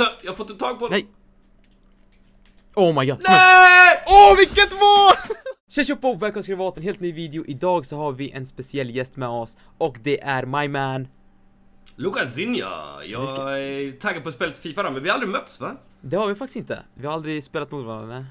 Alltså, jag får inte tag på... Nej! Oh my god. Nej! Åh, oh, vilket mål! Tja tjoppa och välkomna ska vara till en helt ny video. Idag så har vi en speciell gäst med oss och det är my man... Lucas Zinja. Jag är taggad på att spelet FIFA men vi har aldrig mötts va? Det har vi faktiskt inte. Vi har aldrig spelat mot varandra. Nej,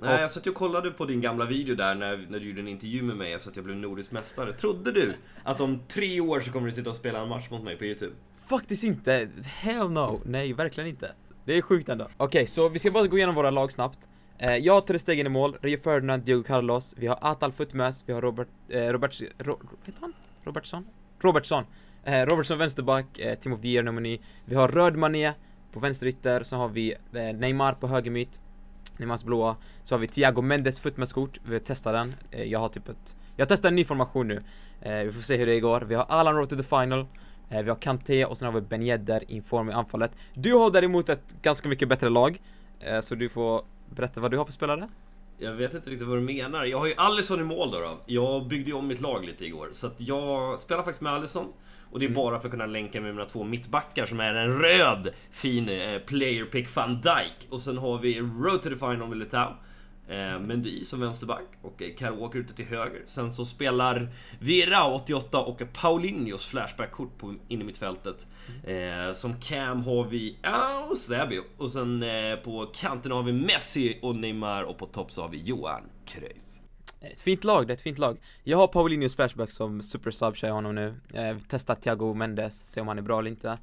Nej, jag satt ju och kollade på din gamla video där när, när du gjorde en intervju med mig efter att jag blev nordisk mästare. Trodde du att om tre år så kommer du sitta och spela en match mot mig på YouTube? faktiskt inte. Hell no. Nej, verkligen inte. Det är sjukt ändå. Okej, okay, så vi ska bara gå igenom våra lag snabbt. Eh, jag har Ter Stegen i mål, Rio Ferdinand, Diego Carlos, vi har Atal Futmes, vi har Robert, eh, Robert, Ro, heter han? Robertson? Robertson. Eh, Robertson vänsterback, eh, Team of the Year nummer Vi har Rödmané Mané på vänsterytter, så har vi eh, Neymar på höger mitt. Neymars blåa. Så har vi Thiago Mendes fotbollskort, vi testar den. Eh, jag har typ ett, jag testar en ny formation nu. Eh, vi får se hur det går. Vi har Alan Road to the Final. Eh, vi har Kanté och sen har vi Ben Yedder form i anfallet. Du har däremot ett ganska mycket bättre lag. Eh, så du får berätta vad du har för spelare. Jag vet inte riktigt vad du menar. Jag har ju Alisson i mål då. då. Jag byggde ju om mitt lag lite igår. Så att jag spelar faktiskt med Alisson. Och det är mm. bara för att kunna länka med mina två mittbackar som är en röd fin eh, player pick van Dijk. Och sen har vi Road to the Final med Eh, Mendy som vänsterback och eh, Kyle Walker ute till höger. Sen så spelar Vera 88 och Paulinhos Flashbackkort på innermittfältet Eh, som cam har vi Eusebio ah, och sen eh, på kanten har vi Messi och Neymar och på topp så har vi Johan Cruyff. Eh, ett fint lag, det är ett fint lag. Jag har Paulinhos Flashback som super sub, kör jag honom nu. Eh, testar Thiago Mendes, se om han är bra eller inte.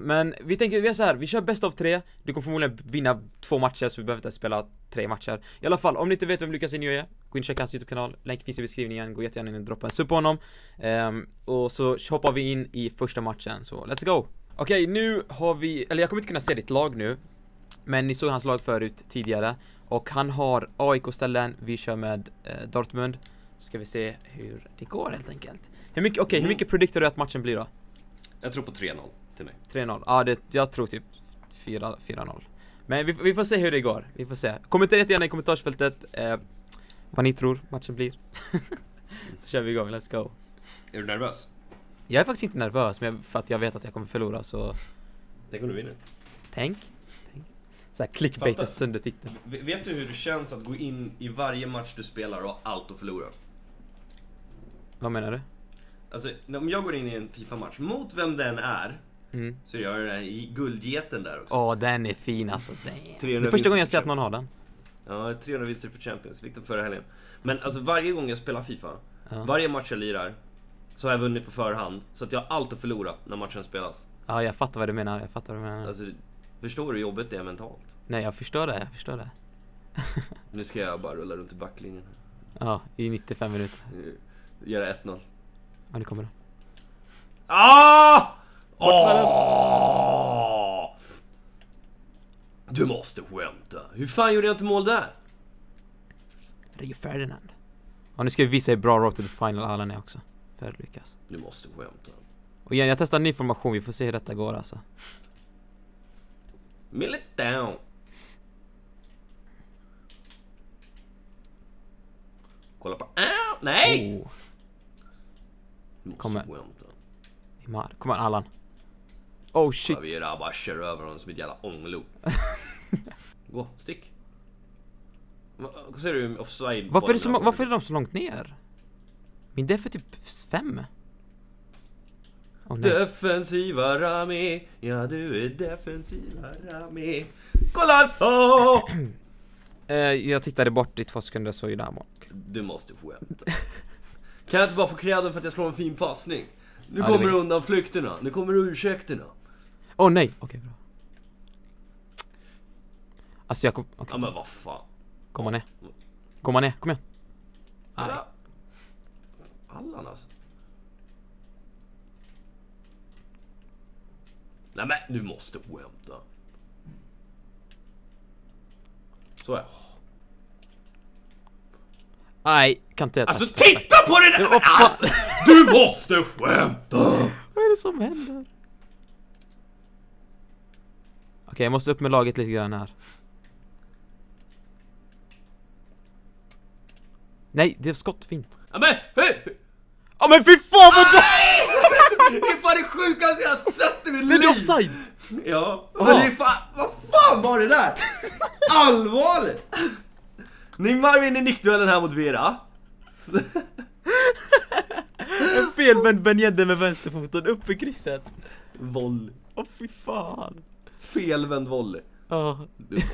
Men vi tänker, vi gör så här, vi kör bäst av tre, du kommer förmodligen vinna två matcher så vi behöver inte spela tre matcher. I alla fall, om ni inte vet vem Lucas Inyo är, gå in och checka hans YouTube-kanal. Länk finns i beskrivningen, gå jättegärna in och droppa en sub på honom. Um, och så hoppar vi in i första matchen, så let's go! Okej, okay, nu har vi, eller jag kommer inte kunna se ditt lag nu. Men ni såg hans lag förut tidigare. Och han har AIK-ställen, vi kör med eh, Dortmund. Så ska vi se hur det går helt enkelt. Hur mycket, okej, okay, mm. hur mycket prediktar du att matchen blir då? Jag tror på 3-0 till mig. 3-0, ja ah, det, jag tror typ 4-0. Men vi, vi, får se hur det går, vi får se. Kommentera gärna i kommentarsfältet eh, vad ni tror matchen blir. så kör vi igång, let's go. Är du nervös? Jag är faktiskt inte nervös, men för att jag vet att jag kommer förlora så... Tänk om du vinner? Tänk. Tänk. Såhär clickbaita sönder titeln. Vet du hur det känns att gå in i varje match du spelar och ha allt att förlora? Vad menar du? Alltså, om jag går in i en FIFA-match, mot vem den är, Mm. Så jag har den här guldgeten där också. Ja, den är fin alltså. Det är första gången jag ser att någon har den. Ja, 300 vinster för Champions. Fick den förra helgen. Men alltså varje gång jag spelar Fifa, ja. varje match jag lirar, så har jag vunnit på förhand. Så att jag har allt att förlora när matchen spelas. Ja, jag fattar vad du menar. Jag fattar vad du menar. Alltså, förstår du hur jobbigt det är mentalt? Nej, jag förstår det. Jag förstår det. nu ska jag bara rulla runt i backlinjen. Ja, i 95 minuter. Eh, göra 1-0. Ja, nu kommer det Ah! Bort med oh! den. Du måste skämta. Hur fan gjorde jag inte mål där? Rio Ferdinand. Ja, nu ska vi visa hur bra Road to the Final Allen är också. För att lyckas. Du måste skämta. Och igen, jag testar en ny formation. Vi får se hur detta går alltså. Mill it down. Kolla på... Ah, nej! Oh. Du måste Kommer. skämta. Neymar. Kom igen Allan. Oh shit. Bavira bara kör över honom som ett jävla ånglok. Gå, stick. Vad ser du offside? Varför är, det så, varför är de så långt ner? Min def är typ fem. Oh, defensiva Rami, ja du är defensiva Rami. Kolla eh, jag tittade bort i två sekunder så är där bak. Du måste skämta. kan jag inte bara få kredden för att jag slår en fin passning? Nu ja, kommer var... undanflykterna, nu kommer ursäkterna. Åh oh, nej, okej okay, bra. Alltså jag kommer... Okay. Ja men vad fan. Kom man ner. Kom man ner, kom igen. Nej. Allan alltså. Nej men du måste skämta. Så är Nej, kan inte jag Alltså titta på det där! Du måste skämta! Vad är det som händer? Okej, jag måste upp med laget lite grann här. Nej, det är skottfint. Ja men, hej! Ja men fy fan vad du... Det är fan det sjukaste jag har sett i mitt liv! Men det är offside! Ja, men det är ah. fan, vad fan var det där? Allvarligt! Neymar vinner nickduellen här mot Vera. en felvänd Ben Yedde med vänsterfoten upp i krysset. Voll. Åh oh, fy fan. Felvänd volley. Ja. Du måste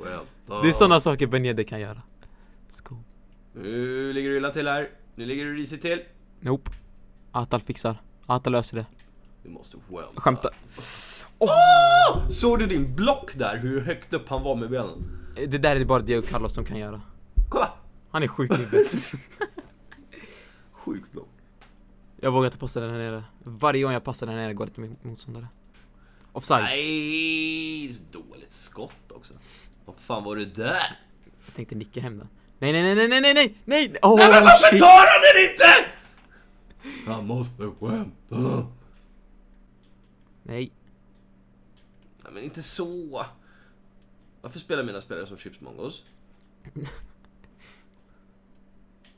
skämta. Det är sådana saker Benede kan göra. Nu ligger du illa till här. Nu ligger du risigt till. Nope. Atal fixar. Atal löser det. Du måste skämta. Skämta. Oh! Såg du din block där? Hur högt upp han var med benen? Det där är bara Diego Carlos som kan göra. Kolla! Han är sjuk i huvudet. Sjuk block. Jag vågar inte passa den här nere. Varje gång jag passar den här nere går det till min motståndare. Offside. Nej, dåligt skott också. Vad fan var det där? Jag tänkte nicka hem den. Nej, nej, nej, nej, nej, nej, nej! Oh, nej men varför shit. tar han den inte? Han måste skämta. Nej. Nej men inte så. Varför spelar mina spelare som chips mongos?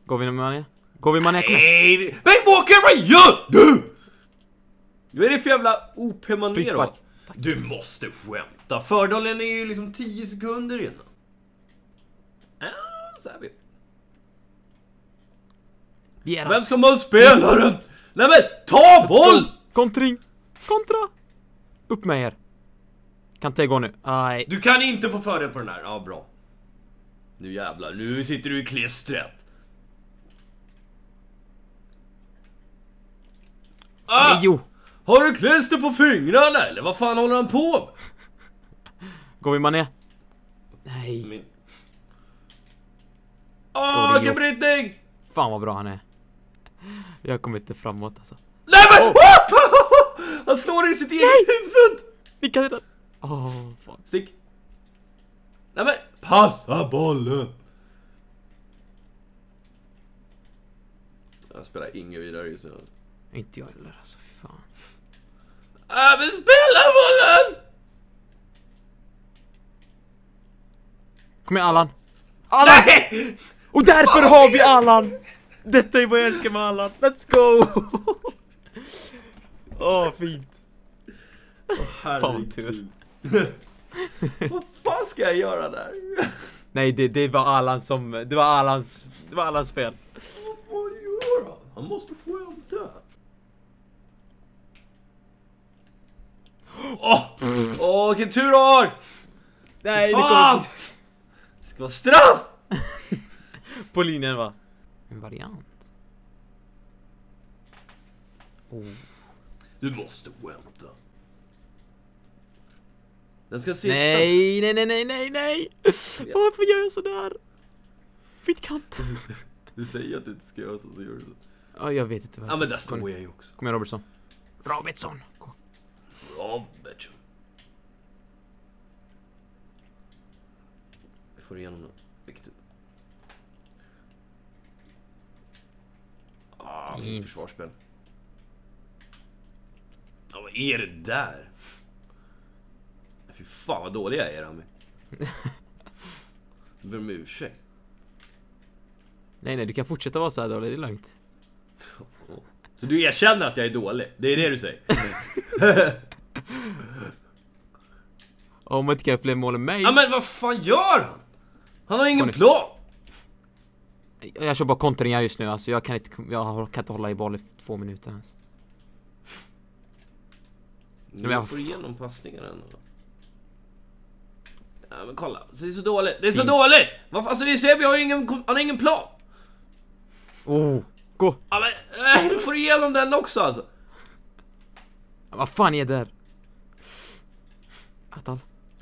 Går vi med Mané? Går vi med Nej! Bengt Walker, vad gör du? Vad är det för jävla OP Manero? Du måste skämta. Fördelen är ju liksom 10 sekunder innan. Ah, så vi. Viera. Vem ska man spela runt? Nej men, ta boll! Kontring! Kontra! Upp med er. Kan Kanté gå nu. Aj. Du kan inte få fördel på den här. Ja, bra. Nu jävlar, nu sitter du i klistret. Ah! Nej, jo. Har du klister på fingrarna eller vad fan håller han på med? Går vi Mané? Nej. Min... Åh, vilken brytning! Fan vad bra han är. Jag kommer inte framåt alltså. Nej men! Oh. Han slår i sitt Nej. eget huvud! Vilka kan det? Åh, oh, fan. Stick. Nej men, passa bollen! Jag spelar inget vidare just nu alltså. Inte jag heller alltså, fy fan spela bollen! Kom igen Allan. Allan! Nej! Och därför har vi Allan! Detta är vad jag älskar med Allan. Let's go! Åh, oh, fint. Oh, herregud. vad fan ska jag göra där? Nej, det, det var Allan som... Det var Allans, det var Allans fel. Vad fan gör han? Han måste skämta. Åh, oh! vilken tur du har! Nej, Fan! Det, det ska vara straff! På linjen va? En variant. Oh. Du måste vänta. Den ska sitta. Nej, nej, nej, nej, nej, nej! Varför gör jag sådär? Fittkant. du säger att du inte ska göra så, så gör du så. Ja, jag vet inte. Vad. Ja, men där står jag ju också. Kom igen Robertson. Robertson! Robert. Vi får igenom något viktigt. Ah, fint försvarsspel. Ja, vad är det där? Fy fan vad dåliga jag är Rami. Du ber om ursäkt. Nej, nej, du kan fortsätta vara så här dålig, det är lugnt. Så du erkänner att jag är dålig? Det är det du säger? Om man inte kan fler mål än mig. Ja, men vad fan gör han? Han har ingen plan! Jag kör bara kontringar just nu, alltså jag kan inte, jag kan inte hålla i boll i två minuter ens. Alltså. Nu jag får igenom passningar ändå. Nej men kolla, det är så dåligt, det är så dåligt! Varför, alltså Eusebio har ju ingen, han har ingen plan! Oh, gå! Ja men, äh, du får igenom den också alltså! Ja, vad fan är det där?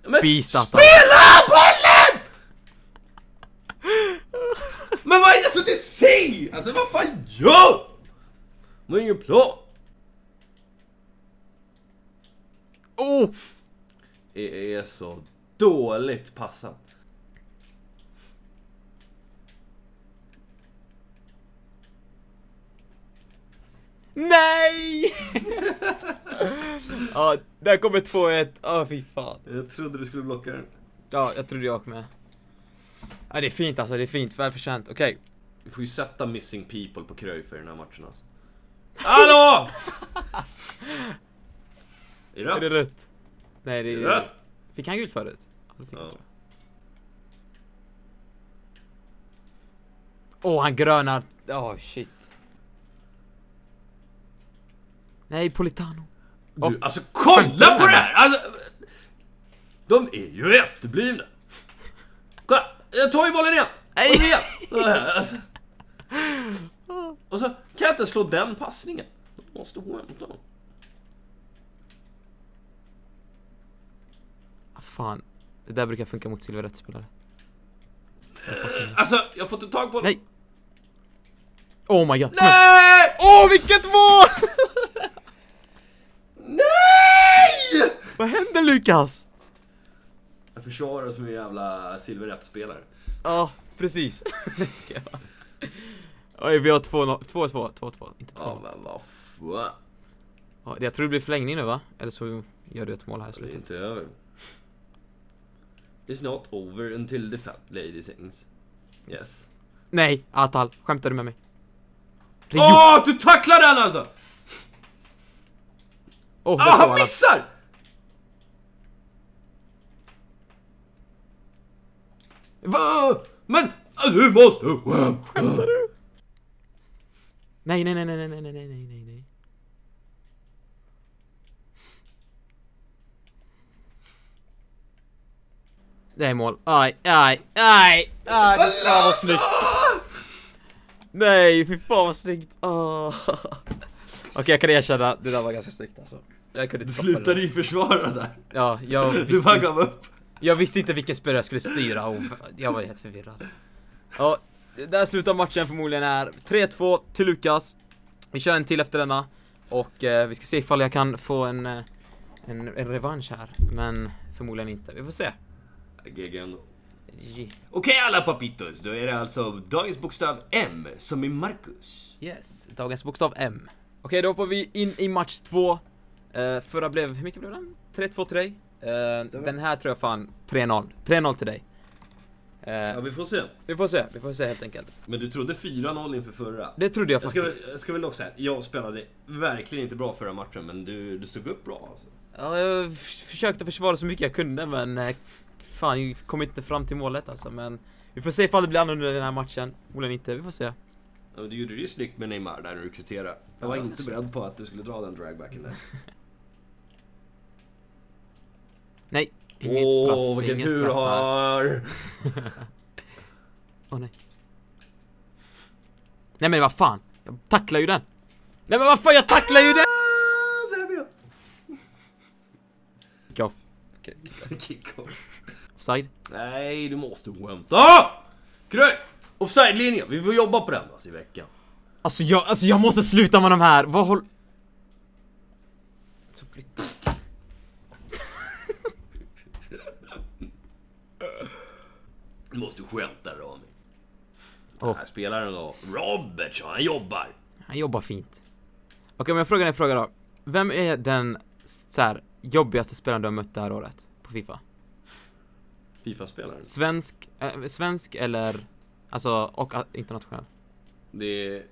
Men Bistatta. SPELA BOLLEN! Men vad är det som du säger? Alltså vad fan gör du?! är ingen plan. Oh! Det är så dåligt passat. Nej! Ja, där kommer 2-1. Åh, oh, fy fan. Jag trodde du skulle blocka den. Ja, jag trodde jag med. Ja, det är fint alltså, det är fint. Välförtjänt. Okej. Okay. Vi får ju sätta Missing People på Kröj i den här matchen alltså. Hallå! är det rött? Är det rött? Nej, det är... är det rött? Fick han gult förut? Ja, ja. Åh, oh, han grönar. Åh, oh, shit. Nej, Politano. Du, alltså kolla på det här! Alltså, de är ju efterblivna. Kolla! Jag tar ju bollen igen! Nej! Och igen! Alltså. Och så kan jag inte slå den passningen. De måste gå och hämta dem. Fan. Det där brukar funka mot silverrättsspelare. Alltså, jag får inte tag på... Nej! Oh my god! Nej! Åh, oh, vilket mål! Vad händer Lukas? Jag försvarar som en jävla silverrättspelare. Ja, precis. ska jag Oj, vi har 2-2, 2-2, inte 2 Ja, men vad fan. jag tror det blir förlängning nu va? Eller så gör du ett mål här i slutet. Det är inte över. It's not over until the fat lady sings. Yes. Nej, Atal, skämtar du med mig? Åh, oh, du tacklar den alltså! Oh, ah, han missar! Va? Men äh, du måste... Skämtar du? Nej, nej, nej, nej, nej, nej, nej, nej, nej. Det är mål. Aj, aj, aj! aj fy fan vad snyggt! Nej, fy fan vad snyggt! Oh. Okej, okay, jag kan erkänna, det där var ganska snyggt alltså. Jag kunde du slutade ju försvara där. Ja, jag... Du bara gav upp. Jag visste inte vilken spelare jag skulle styra och jag var helt förvirrad. Ja, där slutar matchen förmodligen här. 3-2 till Lukas. Vi kör en till efter denna. Och eh, vi ska se ifall jag kan få en, eh, en, en revansch här. Men förmodligen inte. Vi får se. GG Okej okay, alla papitos, då är det alltså dagens bokstav M som i Marcus. Yes, dagens bokstav M. Okej, okay, då hoppar vi in i match 2. Uh, eh, förra blev, hur mycket blev den? 3-2 till dig. Uh, den här tror jag fan 3-0. 3-0 till dig. Uh, ja, vi får se. Vi får se, vi får se helt enkelt. Men du trodde 4-0 inför förra? Det trodde jag faktiskt. Jag ska, jag ska väl också säga jag spelade verkligen inte bra förra matchen, men du, du stod upp bra alltså. Ja, jag försökte försvara så mycket jag kunde, men eh, fan, jag kom inte fram till målet alltså. Men vi får se ifall det blir annorlunda i den här matchen. Förmodligen inte, vi får se. Ja, du gjorde det ju snyggt med Neymar där när du kvitterade. Jag var inte beredd på att du skulle dra den dragbacken där. Nej! Åh, straff. Åh, vilken tur du har! Åh oh, nej. Nej men vad fan. Jag tacklar ju den. Nej men vad fan, jag tacklar ju den! Ah, Kick off. Kick off. Offside? Nej, du måste skämta! Kröj! Offside-linjen, vi får jobba på den alltså, i veckan. Alltså jag, alltså jag måste sluta med de här, vad håller... Så flyttar måste skämta Rami. Den här spelaren då, Robert, Robertson, han jobbar. Han jobbar fint. Okej, okay, men jag frågar en fråga då. Vem är den så här, jobbigaste spelaren du har mött det här året på Fifa? Fifa-spelaren? Svensk, äh, svensk eller, alltså, och eh, internationell? Det är...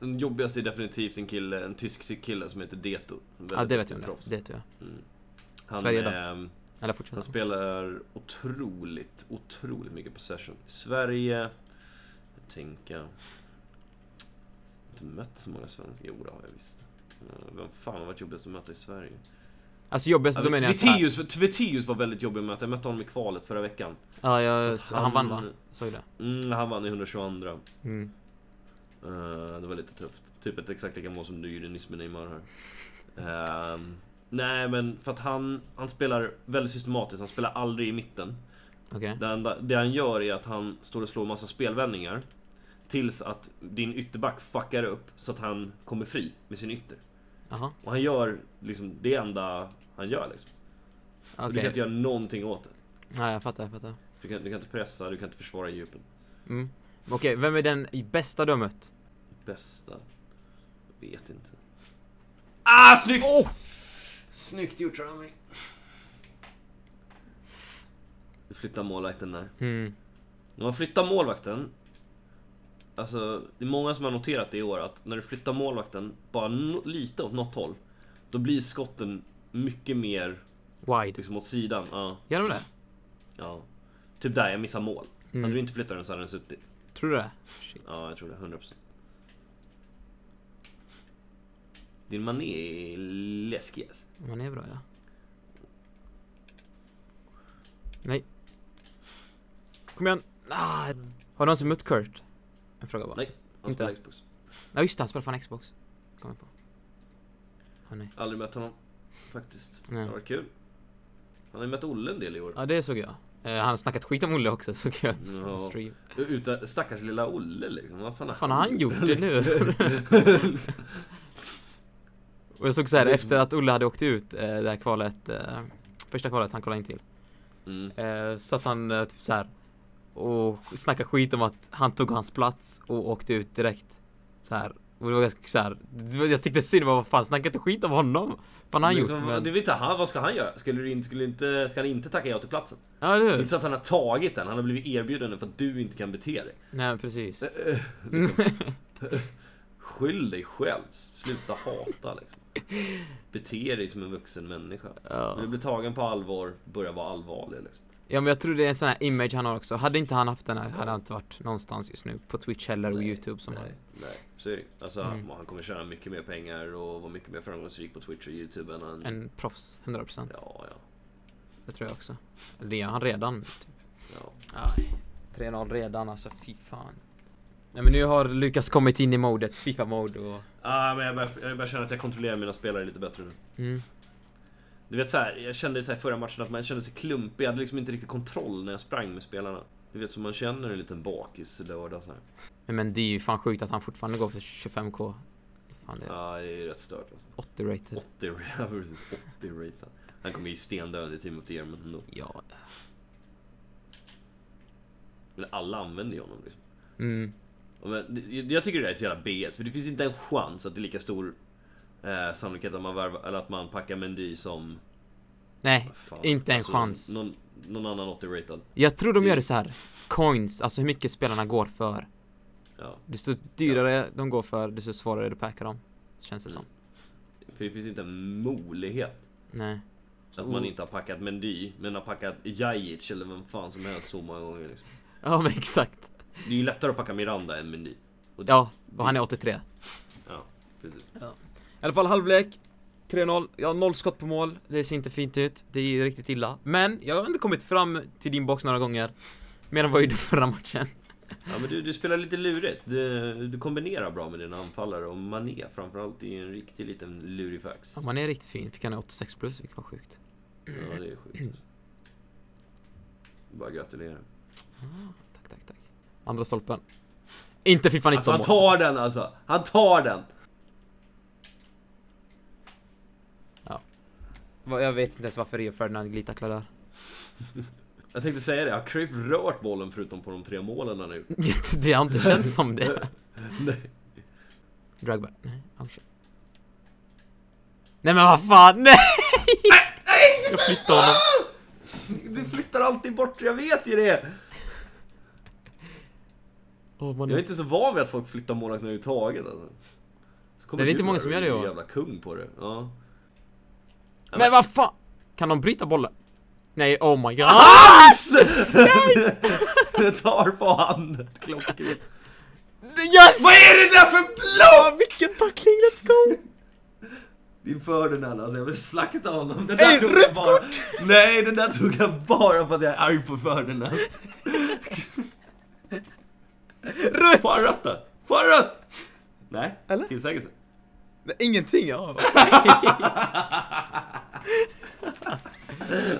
Den jobbigaste är definitivt en kille, en tysk kille som heter Deto. Ja, det vet jag. Proffs. Deto, ja. Mm. Han, Sverige då? Ehm, eller fortsätt. Han spelar otroligt, otroligt mycket possession. I Sverige, jag tänker... Jag har inte mött så många svenskar. Jo, det har jag visst. Eh, vem fan har varit jobbigast att möta i Sverige? Alltså jobbigast, då menar jag Tvitius, Tvitius var väldigt jobbig att möta. Jag mötte honom i kvalet förra veckan. Ja, jag, han, han, vann va? Såg det? Mm, han vann i 122. Mm. Uh, det var lite tufft. Typ ett exakt lika mål som du gjorde nyss med Neymar här. Uh, Nej, men för att han, han spelar väldigt systematiskt. Han spelar aldrig i mitten. Okay. Det, enda, det han gör är att han står och slår massa spelvändningar. Tills att din ytterback fuckar upp så att han kommer fri med sin ytter. Aha. Och han gör liksom det enda han gör liksom. Okay. Och du kan inte göra någonting åt det. Nej, jag fattar, jag fattar. Du kan, du kan inte pressa, du kan inte försvara i djupen. Mm. Okej, okay, vem är den bästa du har mött? Bästa? Jag vet inte. Ah, snyggt! Oh! Snyggt gjort Rami. Du flyttar målvakten där. Mm. När man flyttar målvakten. Alltså, det är många som har noterat det i år att när du flyttar målvakten bara no lite åt något håll. Då blir skotten mycket mer... Wide. Liksom åt sidan. Ja. Gör de det? Ja. Typ där, jag missar mål. Mm. Hade du inte flyttat den så hade den suttit. Tror du det? Shit. Ja, jag tror det. 100%. Din mané är läskig alltså. Han är bra ja. Nej. Kom igen. Ah, har du någonsin mött Kurt? En fråga bara. Nej, han spelar Xbox. Ja just det, han spelar fan Xbox. Kommer på. Ah, nej. Aldrig mött honom. Faktiskt. Nej. Det har varit kul. Han har ju mött Olle en del i år. Ja det såg jag. Eh, han har snackat skit om Olle också såg jag. Ja. Stream. Utan, stackars lilla Olle liksom. Vad fan har han, han gjort det nu? Och jag såg så här, efter som... att Olle hade åkt ut eh, det här kvalet, eh, första kvalet han kollade in till. Mm. Eh, så att han eh, typ så här och snackade skit om att han tog hans plats och åkte ut direkt. Så här. Och det var ganska så här, jag tyckte synd om vad fan snacka inte skit om honom. Vad han men, gjort? Så, men... Det vet han, vad ska han göra? Skulle, du inte, skulle inte, ska han inte tacka ja till platsen? Ja, det är inte så att han har tagit den, han har blivit erbjuden den för att du inte kan bete dig. Nej precis. Eh, eh, liksom. Skyll dig själv, sluta hata liksom. Bete dig som en vuxen människa. Ja. du blir tagen på allvar, börjar vara allvarlig liksom. Ja men jag tror det är en sån här image han har också. Hade inte han haft den här hade han inte varit någonstans just nu. På Twitch heller och YouTube som nej, han. Nej, så är det Alltså mm. han kommer tjäna mycket mer pengar och vara mycket mer framgångsrik på Twitch och YouTube än han... En proffs, 100%. Ja, ja. Det tror jag också. Det gör han redan. Typ. Ja. 3-0 redan alltså, fy fan. Nej men nu har Lukas kommit in i modet, Fifa-mode och... Ja ah, men jag börjar, jag börjar känna att jag kontrollerar mina spelare lite bättre nu. Mm. Du vet såhär, jag kände så här förra matchen att man kände sig klumpig, jag hade liksom inte riktigt kontroll när jag sprang med spelarna. Du vet som man känner en liten bakis lördag såhär här. Men, men det är ju fan sjukt att han fortfarande går för 25k. Fan, det... Ja, det är ju rätt stört alltså. 80 rated. 80, 80 rated. Han kommer ju stendöd i Team of the men ändå. Ja. Men alla använder ju honom liksom. Mm. Jag tycker det där är så jävla BS, för det finns inte en chans att det är lika stor eh, sannolikhet att man, värvar, eller att man packar Mendy som... Nej, fan, inte en alltså, chans. Någon, någon annan 80-ratad. Jag tror de gör det så här. coins, alltså hur mycket spelarna går för. Ja. Desto dyrare ja. de går för, desto svårare det packar dem. Känns det mm. som. För det finns inte en möjlighet. Nej. Att man inte har packat Mendy, men har packat Jajic eller vem fan som helst så många gånger liksom. Ja men exakt. Det är ju lättare att packa Miranda än Mendy. Och ja, och han är 83. Ja, precis. Ja. I alla fall halvlek. 3-0, jag har noll skott på mål, det ser inte fint ut, det är ju riktigt illa. Men jag har ändå kommit fram till din box några gånger. Mer än vad jag gjorde förra matchen. Ja men du, du spelar lite lurigt. Du, du, kombinerar bra med dina anfallare och Mané framförallt är ju en riktig liten lurifax. Ja, Mané är riktigt fin. Fick han 86 plus, vilket var sjukt. Ja det är sjukt. Alltså. Bara gratulera. Ah, tack, tack, tack. Andra stolpen. Inte Fifa 19 alltså, han tar den alltså. Han tar den. Ja. Jag vet inte ens varför Rio Ferdinand glidtacklar där. Jag tänkte säga det, har Cruyff rört bollen förutom på de tre målen han har gjort? det har inte känts som det. Nej. Dragba. Nej, oh Nej men vad fan, nej, nej! Jag flyttar honom. Du flyttar alltid bort, jag vet ju det! Oh, man... Jag är inte så van vid att folk flyttar målvakten överhuvudtaget alltså. Så det är inte många som gör det ju. jävla kung på det. Ja. Men, Men vad fan? Kan de bryta bollen? Nej, oh my god. Ah, Nej! det tar på handen, klockrent. Yes! Vad är det där för blå? Vilken tackling, let's go! Inför den här alltså, jag vill slakta honom. Den där hey, tog bara... Kort. Nej, den där tog jag bara för att jag är arg på Ferdinand. Rött! Får han rött då? Får han rött? Nej, Eller? tillsägelse. Nej, ingenting? Ja,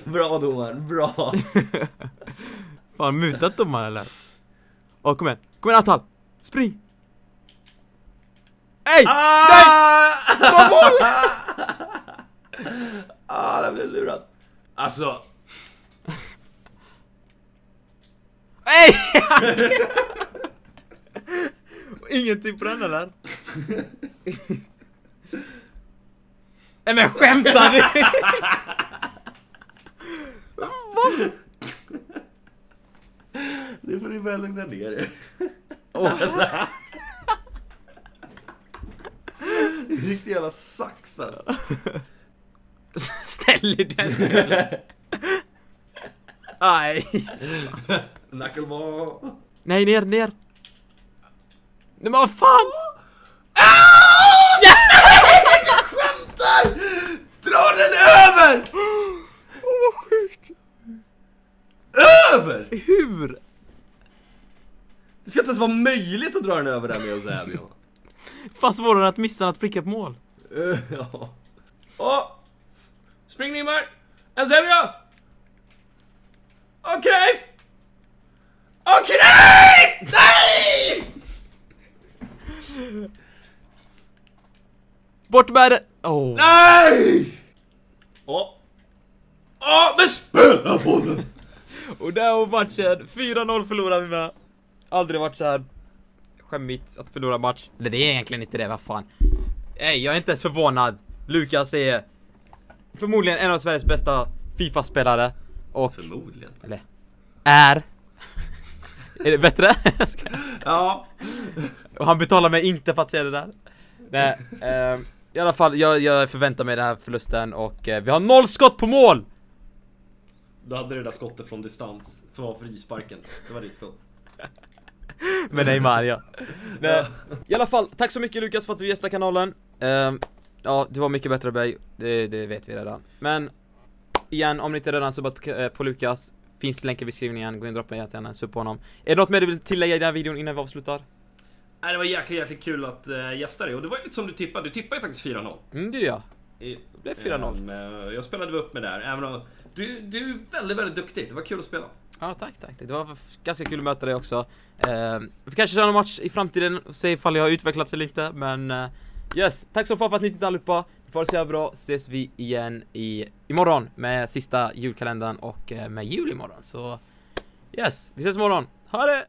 Bra domaren, bra. Fan, mutat domaren eller? Åh, kom igen. Kom igen Atal! Spring! Ey! Ah! Nej! Vad boll! ah, där blev lurad. Alltså. Ej! Ingenting på den eller? Nej men skämtar du? Vad? Nu får ni börja lugna ner er. Oh. Riktig jävla sax saxar. Alltså. Ställer du den sig. Nej. Knuckleball. Nej, ner, ner. Nej men vad fan! Ah! ah! Jag skämtar! Dra den över! Åh oh, vad sjukt! Över! Hur? Det ska inte ens vara möjligt att dra den över där med oss här Fan svårare än att missa att pricka på mål. Uh, ja. Åh! Spring Neymar! Eusebio! Och Cruyff! Och Cruyff! Nej! Bort med den! Oh. Nej! Åh! Oh. Åh, oh, men spela bollen! och där var matchen. 4-0 förlorade vi med. Aldrig varit så här skämmigt att förlora match. Eller det är egentligen inte det, vad fan. Nej, jag är inte ens förvånad. Lukas är förmodligen en av Sveriges bästa FIFA-spelare. Och... Förmodligen. Eller, är är det bättre? ja. Och han betalar mig inte för att säga det där. Nej, eh, i alla fall, jag, jag, förväntar mig den här förlusten och eh, vi har noll skott på mål! Du hade det där skottet från distans, från frisparken. Det var ditt skott. Men Neymar ja. Nej. I alla fall, tack så mycket Lukas för att du gästade kanalen. Eh, ja, du var mycket bättre än mig. Det, det vet vi redan. Men igen, om ni inte redan subbat på, eh, på Lukas Finns länk i beskrivningen, gå in och droppa jättegärna en sub på honom. Är det något mer du vill tillägga i den här videon innan vi avslutar? Nej, det var jäkligt, jäkligt kul att eh, gästa dig och det var ju lite som du tippade. Du tippade ju faktiskt 4-0. Mm, det gjorde jag. Det blev 4-0. Ehm, eh, jag spelade upp med där, även om... Du, du är väldigt, väldigt duktig. Det var kul att spela. Ja, tack, tack. Det var ganska kul att möta dig också. Uh, vi kanske kör någon match i framtiden och se ifall jag har utvecklats eller inte, men... Eh, yes, tack så fan för att ni tittade allihopa kvar så bra, ses vi igen i, imorgon med sista julkalendern och eh, med jul imorgon. Så yes, vi ses imorgon. Ha det!